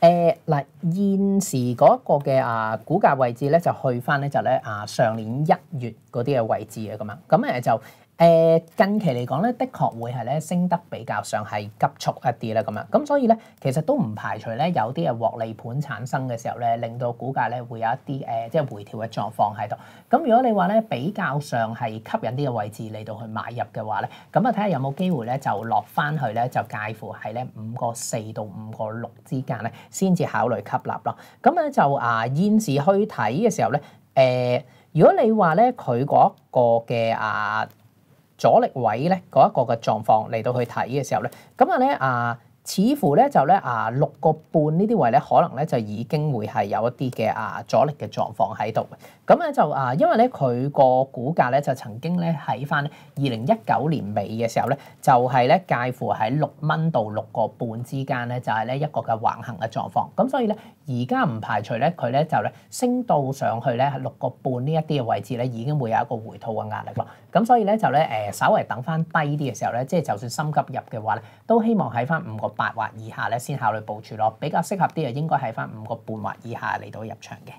誒嗱現時嗰個嘅啊股價位置咧，就去翻咧就咧啊上年一月嗰啲嘅位置啊咁樣，咁誒就。誒近期嚟講咧，的確會係咧升得比較上係急速一啲啦，咁樣咁所以咧，其實都唔排除咧有啲誒獲利盤產生嘅時候咧，令到股價咧會有一啲誒即係回調嘅狀況喺度。咁如果你話咧比較上係吸引啲嘅位置嚟到去買入嘅話咧，咁啊睇下有冇機會咧就落翻去咧就介乎係咧五個四到五個六之間咧先至考慮吸納咯。咁咧就啊煙市虛睇嘅時候咧，誒如果你話咧佢嗰個嘅啊～阻力位咧嗰一個嘅狀況嚟到去睇嘅時候咧，咁啊咧啊。似乎咧就咧啊六個半呢啲位咧可能咧就已經會係有一啲嘅啊阻力嘅狀況喺度。咁咧就啊因為咧佢個股價咧就曾經咧喺翻二零一九年尾嘅時候咧就係咧介乎喺六蚊到六個半之間咧就係咧一個嘅橫行嘅狀況。咁所以咧而家唔排除咧佢咧就咧升到上去咧六個半呢一啲嘅位置咧已經會有一個回吐嘅壓力啦。咁所以咧就咧誒稍微等翻低啲嘅時候咧即係就算心急入嘅話咧都希望喺翻五個。八或以下咧，先考慮部署咯。比較適合啲啊，應該係翻五個半或以下嚟到入場嘅。